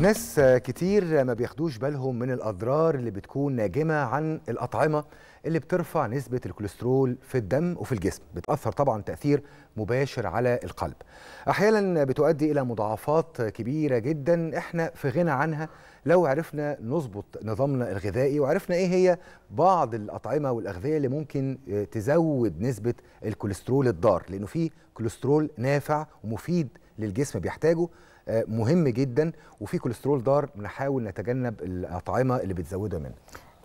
ناس كتير ما بياخدوش بالهم من الأضرار اللي بتكون ناجمة عن الأطعمة اللي بترفع نسبة الكوليسترول في الدم وفي الجسم بتأثر طبعا تأثير مباشر على القلب أحيانا بتؤدي إلى مضاعفات كبيرة جدا إحنا في غنى عنها لو عرفنا نظبط نظامنا الغذائي وعرفنا إيه هي بعض الأطعمة والأغذية اللي ممكن آه، تزود نسبة الكوليسترول الضار لأنه فيه كوليسترول نافع ومفيد للجسم بيحتاجه آه، مهم جدا وفي كوليسترول دار نحاول نتجنب الاطعمه اللي بتزوده منه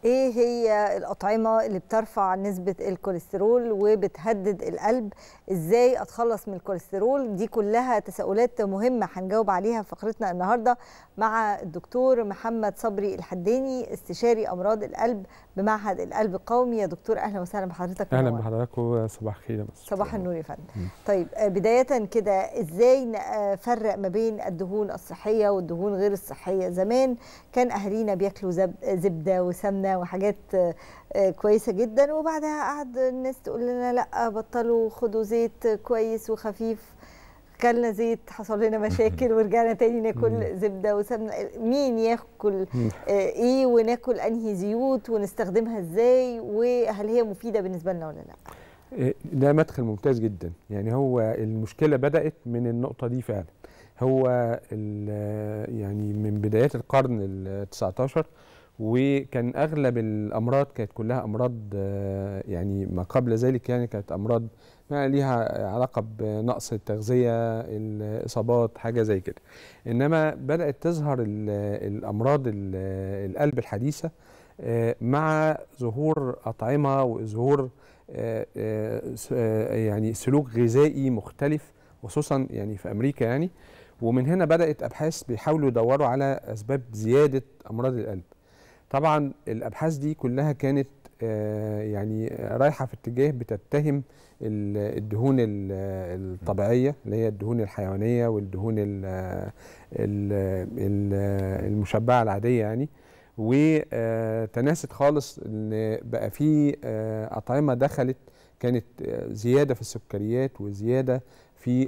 ايه هي الاطعمه اللي بترفع نسبه الكوليسترول وبتهدد القلب ازاي اتخلص من الكوليسترول دي كلها تساؤلات مهمه هنجاوب عليها في فقرتنا النهارده مع الدكتور محمد صبري الحداني استشاري امراض القلب بمعهد القلب القومي يا دكتور اهلا وسهلا بحضرتك اهلا بحضراتكم صباح الخير يا مصر صباح النور يا فندم طيب آه، بدايه كده ازاي نفرق آه، ما بين الدهون الصحيه والدهون غير الصحيه زمان كان اهالينا بياكلوا زبده وسمنه وحاجات آه، كويسه جدا وبعدها قعد الناس تقول لنا لا بطلوا خدوا زيت كويس وخفيف اكلنا زيت حصل لنا مشاكل ورجعنا تاني ناكل زبده وسمنه مين ياكل آه، ايه وناكل انهي زيوت ونستخدمها ازاي وهل هي مفيده بالنسبه لنا ولا لا آه، ده مدخل ممتاز جدا يعني هو المشكله بدات من النقطه دي فعلا هو آه، يعني من بدايات القرن ال 19 وكان اغلب الامراض كانت كلها امراض يعني ما قبل ذلك يعني كانت امراض ليها علاقه بنقص التغذيه الاصابات حاجه زي كده انما بدات تظهر الامراض القلب الحديثه آه، مع ظهور اطعمه وظهور آه، آه، يعني سلوك غذائي مختلف خصوصا يعني في امريكا يعني ومن هنا بدات ابحاث بيحاولوا يدوروا على اسباب زياده امراض القلب طبعا الابحاث دي كلها كانت آه، يعني رايحه في اتجاه بتتهم الدهون الطبيعيه اللي هي الدهون الحيوانيه والدهون المشبعه العاديه يعني وتناست خالص ان بقى في آه، اطعمه دخلت كانت آه، زياده في السكريات وزياده في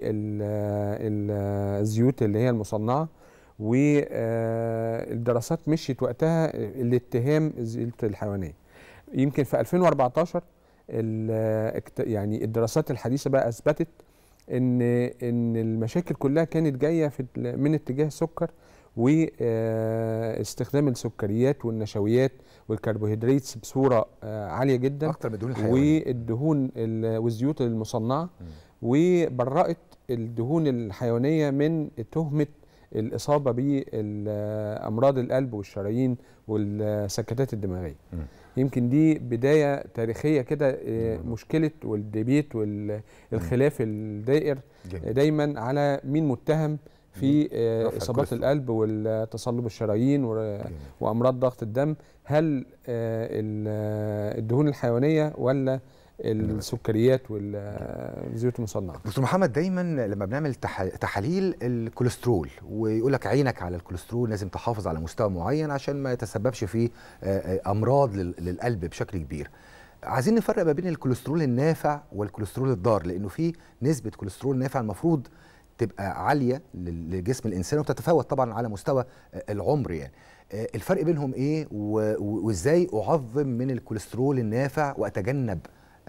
الزيوت اللي هي المصنعه والدراسات مشيت وقتها الاتهام الزيوت الحيوانيه يمكن في 2014 يعني الدراسات الحديثه بقى اثبتت ان ان المشاكل كلها كانت جايه في من اتجاه السكر واستخدام آه، السكريات والنشويات والكربوهيدرات بصوره آه، عاليه جدا اكتر من الدهون الحيوانيه والدهون والزيوت المصنعه وبرأت الدهون الحيوانيه من تهمه الاصابه بامراض القلب والشرايين والسكتات الدماغيه يمكن دي بدايه تاريخيه كده آه، نعم. مشكله والديبيت والخلاف نعم. الدائر دايما على مين متهم في نعم. آه، اصابات القلب والتصلب الشرايين وامراض ضغط الدم هل آه، الدهون الحيوانيه ولا السكريات والزيوت المصنعه دكتور محمد دايما لما بنعمل تحاليل الكوليسترول ويقول لك عينك على الكوليسترول لازم تحافظ على مستوى معين عشان ما يتسببش في آه، آه، امراض للقلب بشكل كبير عايزين نفرق ما بين الكوليسترول النافع والكوليسترول الضار لانه في نسبه كوليسترول نافع المفروض تبقى عاليه لجسم الانسان وبتتفاوت طبعا على مستوى آه، العمر يعني الفرق بينهم ايه وازاي اعظم من الكوليسترول النافع واتجنب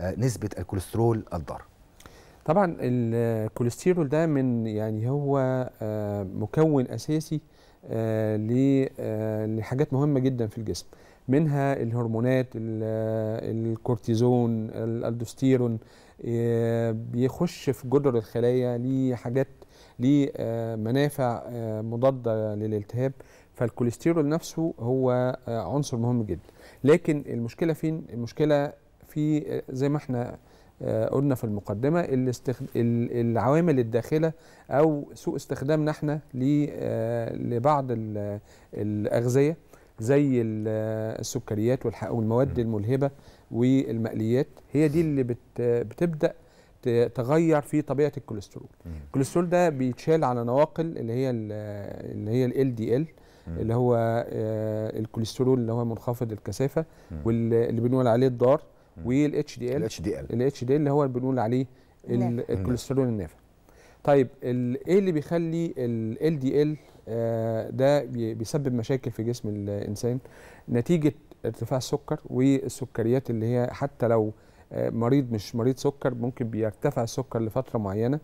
نسبه الكوليسترول الضار طبعا الكوليسترول ده من يعني هو آه، مكون اساسي آه، آه، لحاجات مهمه جدا في الجسم منها الهرمونات الكورتيزون الالدوستيرون بيخش في جدر الخلايا ليه حاجات ليه منافع مضاده للالتهاب فالكوليسترول نفسه هو عنصر مهم جدا لكن المشكله فين المشكله في زي ما احنا آه، قلنا في المقدمه العوامل الداخله او سوء استخدامنا احنا آه، لبعض الاغذيه زي آه، السكريات والمواد الملهبه والمقليات هي دي اللي بتبدا تغير في طبيعه الكوليسترول الكوليسترول ده بيتشال على نواقل اللي هي اللي هي ال دي ال اللي هو الكوليسترول اللي هو منخفض الكثافه واللي بنقول عليه الضار والاتش دي ال الاتش دي ال الاتش دي ال اللي هو بنقول عليه الكوليسترول النافع طيب ايه اللي بيخلي ال دي ال آه، ده بيسبب مشاكل في جسم الانسان نتيجه ارتفاع السكر والسكريات اللي هي حتى لو آه، مريض مش مريض سكر ممكن بيرتفع السكر لفتره معينه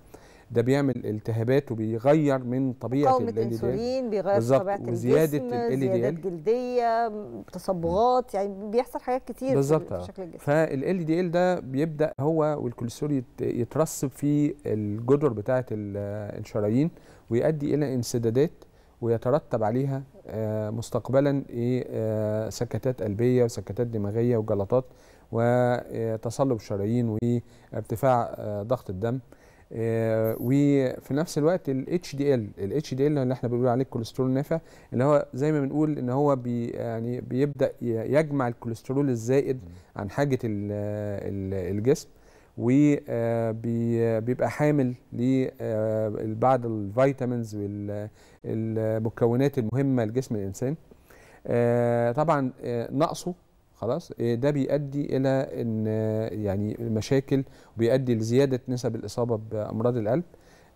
ده بيعمل التهابات وبيغير من طبيعه الالي انسولين بيغير طبيعه وزياده الجسم زيادات جلديه تصبغات يعني بيحصل حاجات كتير في شكل الجسم فال دي ال ده بيبدا هو والكوليسترول يترسب في الجدر بتاعه الشرايين ويؤدي الى انسدادات ويترتب عليها آه، مستقبلا إيه، آه، سكتات قلبيه وسكتات دماغيه وجلطات وتصلب الشرايين وارتفاع آه، ضغط الدم آه، وفي نفس الوقت ال HDL ال HDL اللي احنا بنقول عليه الكوليسترول النافع اللي هو زي ما بنقول ان هو بي يعني بيبدا يجمع الكوليسترول الزائد عن حاجه الجسم وبيبقى آه، حامل لبعض آه، الفيتامينز والمكونات المهمه لجسم الانسان طبعا نقصه خلاص إيه، ده بيؤدي الى ان يعني مشاكل وبيؤدي لزياده نسب الاصابه بامراض القلب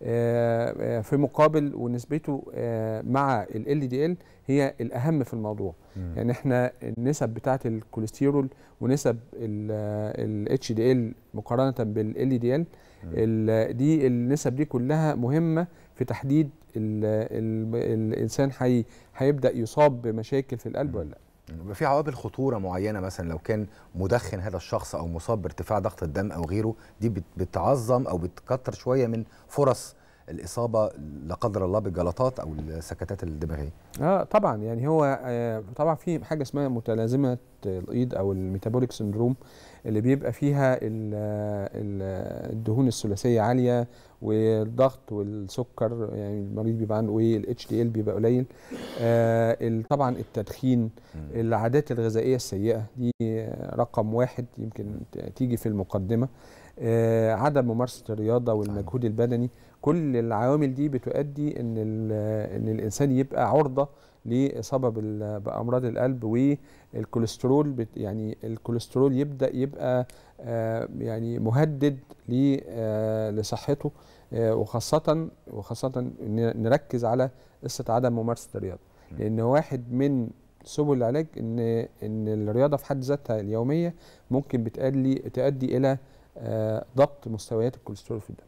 آه، آه، في مقابل ونسبته آه، مع ال دي ال هي الاهم في الموضوع مم. يعني احنا النسب بتاعه الكوليسترول ونسب ال دي ال مقارنه بال دي ال دي النسب دي كلها مهمه في تحديد الـ الـ الانسان هيبدا يصاب بمشاكل في القلب مم. ولا لا يبقى في عوامل خطوره معينه مثلا لو كان مدخن هذا الشخص او مصاب بارتفاع ضغط الدم او غيره دي بتعظم او بتكتر شويه من فرص الاصابه لا قدر الله بالجلطات او السكتات الدماغيه اه طبعا يعني هو آه طبعا في حاجه اسمها متلازمه الايد او الميتابوليك سندروم اللي بيبقى فيها الـ آه، الـ آه، الدهون الثلاثيه عاليه والضغط والسكر يعني المريض بيبقى عنده ايه الاتش دي ال بيبقى قليل آه طبعا التدخين العادات الغذائيه السيئه دي رقم واحد يمكن تيجي في المقدمه آه، عدم ممارسه الرياضه والمجهود البدني كل العوامل دي بتؤدي ان ان الانسان يبقى عرضه لاصابه بامراض القلب والكوليسترول يعني الكوليسترول يبدا يبقى آه، يعني مهدد آه، لصحته وخاصه وخاصه نركز على قصه عدم ممارسه الرياضه لان واحد من سبل العلاج ان ان الرياضه في حد ذاتها اليوميه ممكن بتؤدي تؤدي الى آه، ضبط مستويات الكوليسترول في الدم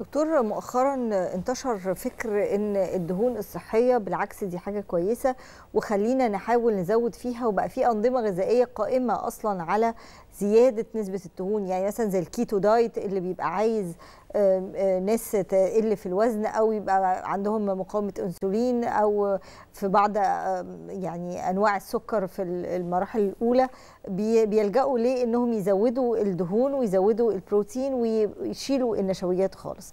دكتور مؤخرا انتشر فكر ان الدهون الصحيه بالعكس دي حاجه كويسه وخلينا نحاول نزود فيها وبقى في انظمه غذائيه قائمه اصلا على زياده نسبه الدهون يعني مثلا زي الكيتو دايت اللي بيبقى عايز ناس تقل في الوزن او يبقى عندهم مقاومه انسولين او في بعض يعني انواع السكر في المراحل الاولى بيلجأوا انهم يزودوا الدهون ويزودوا البروتين ويشيلوا النشويات خالص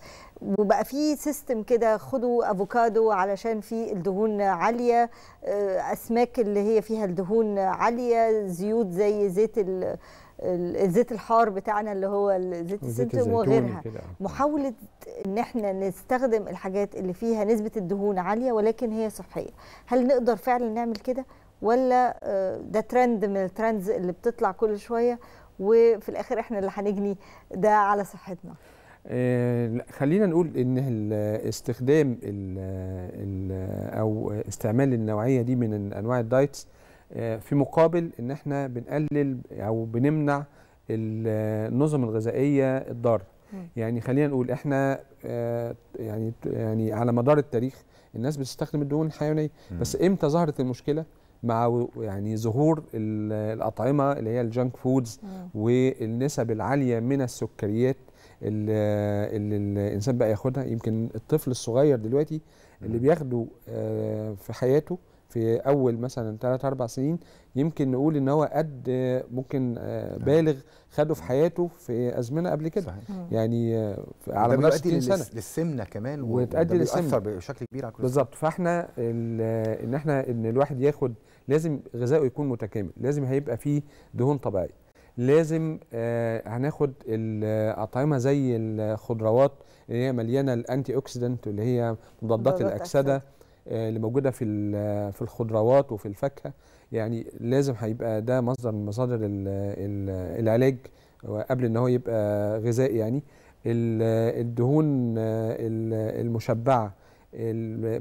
وبقى في سيستم كده خدوا افوكادو علشان في الدهون عاليه آه، اسماك اللي هي فيها الدهون عاليه زيوت زي زيت الزيت الحار بتاعنا اللي هو الزيت السمسم وغيرها محاوله ان احنا نستخدم الحاجات اللي فيها نسبه الدهون عاليه ولكن هي صحيه هل نقدر فعلا نعمل كده ولا آه، ده ترند من الترندز اللي بتطلع كل شويه وفي الاخر احنا اللي هنجني ده على صحتنا إيه خلينا نقول ان الاستخدام آه، الـ آه، الـ او استعمال النوعيه دي من انواع الدايتس آه، في مقابل ان احنا بنقلل او بنمنع النظم الغذائيه الضاره يعني خلينا نقول احنا آه، يعني يعني على مدار التاريخ الناس بتستخدم الدهون الحيوانيه بس امتى ظهرت المشكله مع يعني ظهور الاطعمه اللي هي الجانك فودز والنسب العاليه من السكريات اللي الانسان بقى ياخدها يمكن الطفل الصغير دلوقتي اللي بياخده آه، في حياته في اول مثلا 3 4 سنين يمكن نقول ان هو قد ممكن آه، بالغ خده في حياته في ازمنه قبل كده صحيح. يعني آه، على مدار 60 سنه للسمنه كمان وتؤدي للسمنه بشكل كبير على بالظبط فاحنا آه، ان احنا ان الواحد ياخد لازم غذائه يكون متكامل لازم هيبقى فيه دهون طبيعيه لازم آه هناخد الأطعمة زي الخضروات اللي هي مليانة الأنتي أوكسيدنت اللي هي مضادات الأكسدة آه، اللي موجوده في في الخضروات وفي الفاكهه يعني لازم هيبقى ده مصدر من مصادر العلاج قبل ان هو يبقى غذاء يعني الدهون آه، المشبعه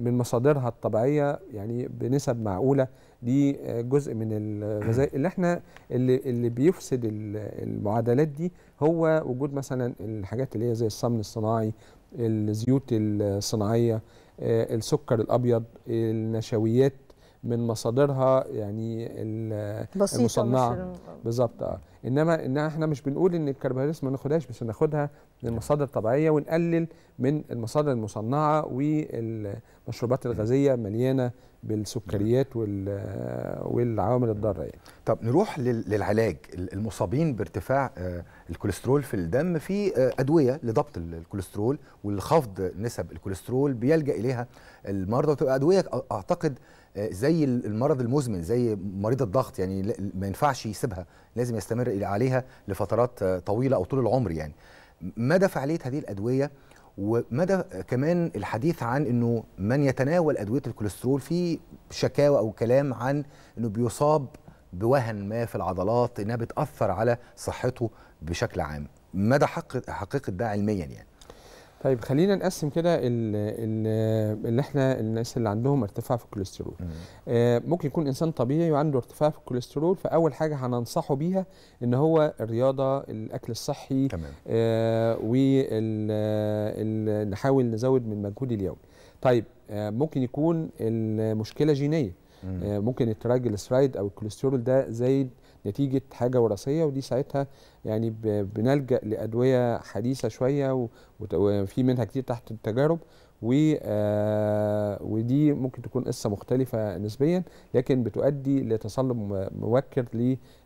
من مصادرها الطبيعيه يعني بنسب معقوله دي آه، جزء من الغذاء اللي احنا اللي اللي بيفسد المعادلات دي هو وجود مثلا الحاجات اللي هي زي السمن الصناعي الزيوت الصناعيه آه، السكر الابيض النشويات من مصادرها يعني المصنعه بالظبط اه انما ان احنا مش بنقول ان الكربوهيدرات ما ناخدهاش بس ناخدها من مصادر طبيعيه ونقلل من المصادر المصنعه والمشروبات الغازيه مليانه بالسكريات والعوامل الضاره يعني. طب نروح للعلاج المصابين بارتفاع آه، الكوليسترول في الدم في آه، ادويه لضبط الكوليسترول ولخفض نسب الكوليسترول بيلجا اليها المرضى وتبقى ادويه اعتقد زي المرض المزمن زي مريض الضغط يعني ما ينفعش يسيبها لازم يستمر عليها لفترات طويله او طول العمر يعني مدى فعاليه هذه الادويه ومدى كمان الحديث عن انه من يتناول ادويه الكوليسترول في شكاوى او كلام عن انه بيصاب بوهن ما في العضلات انها بتاثر على صحته بشكل عام مدى حقيقه ده علميا يعني طيب خلينا نقسم كده اللي احنا الناس اللي عندهم ارتفاع في الكوليسترول آه ممكن يكون انسان طبيعي وعنده ارتفاع في الكوليسترول فاول حاجه هننصحه بيها ان هو الرياضه الاكل الصحي تمام آه ونحاول نزود من المجهود اليومي طيب آه ممكن يكون المشكله جينيه آه ممكن التراجل سرايد او الكوليسترول ده زايد نتيجه حاجه وراثيه ودي ساعتها يعني بنلجا لادويه حديثه شويه وفي منها كتير تحت التجارب و آه، ودي ممكن تكون قصه مختلفه نسبيا لكن بتؤدي لتصلب مبكر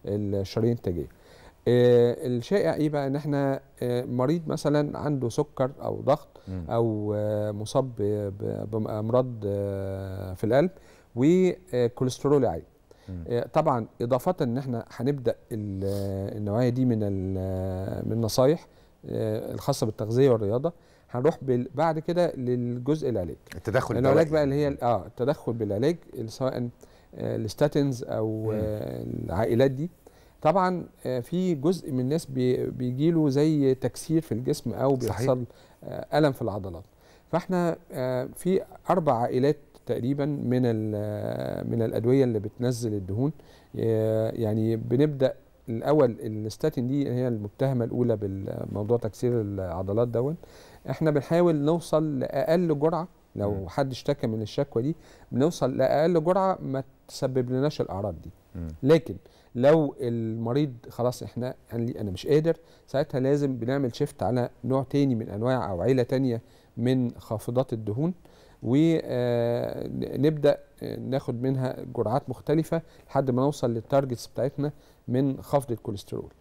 للشرايين التاجيه. آه، الشائع ايه بقى ان احنا آه، مريض مثلا عنده سكر او ضغط او مصاب بامراض في القلب وكوليسترول عالي آه، طبعا اضافه ان احنا هنبدا آه، النوعيه دي من آه، من النصايح الخاصه بالتغذيه والرياضه هنروح بعد كده للجزء العلاج التدخل العلاج بقى اللي هي اه التدخل بالعلاج سواء الستاتنز او العائلات دي طبعا في جزء من الناس بيجي له زي تكسير في الجسم او بيحصل الم في العضلات فاحنا في اربع عائلات تقريبا من من الادويه اللي بتنزل الدهون آه، يعني بنبدا الاول الاستاتين دي هي المتهمه الاولى بالموضوع تكسير العضلات دون احنا بنحاول نوصل لاقل جرعه لو م. حد اشتكى من الشكوى دي بنوصل لاقل جرعه ما تسبب لناش الاعراض دي م. لكن لو المريض خلاص احنا انا مش قادر ساعتها لازم بنعمل شيفت على نوع تاني من انواع او عيله تانيه من خافضات الدهون ونبدا ناخد منها جرعات مختلفه لحد ما نوصل للتارجتس بتاعتنا من خفض الكوليسترول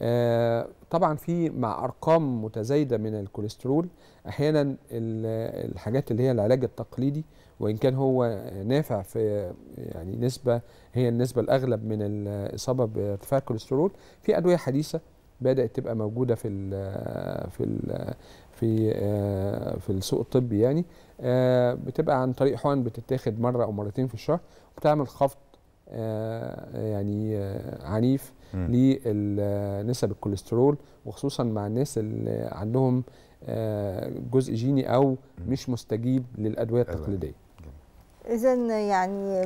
آه، طبعا في مع ارقام متزايده من الكوليسترول احيانا الحاجات اللي هي العلاج التقليدي وان كان هو نافع في يعني نسبه هي النسبه الاغلب من الاصابه بارتفاع الكوليسترول في ادويه حديثه بدات تبقى موجوده في الـ في الـ في آه، في السوق الطبي يعني آه، بتبقى عن طريق حقن بتتاخد مره او مرتين في الشهر وبتعمل خفض آه، يعني عنيف لنسب الكوليسترول وخصوصا مع الناس اللي عندهم جزء جيني او مش مستجيب للادويه التقليديه إذا يعني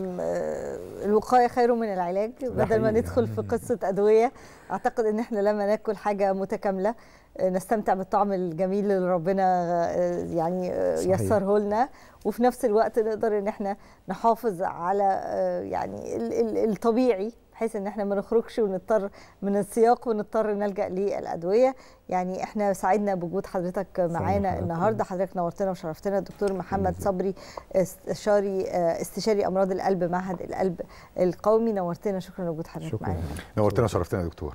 الوقاية خير من العلاج بدل ما ندخل في قصة أدوية أعتقد إن إحنا لما ناكل حاجة متكاملة آه، نستمتع بالطعم الجميل اللي ربنا آه، يعني آه، يسره لنا وفي نفس الوقت نقدر إن إحنا نحافظ على يعني الطبيعي بحيث ان احنا ما نخرجش ونضطر من السياق ونضطر نلجا للادويه يعني احنا سعدنا بوجود حضرتك معانا النهارده حضرتك نورتنا وشرفتنا الدكتور محمد صبري استشاري استشاري امراض القلب معهد القلب القومي نورتنا شكرا لوجود حضرتك معانا نورتنا وشرفتنا يا دكتور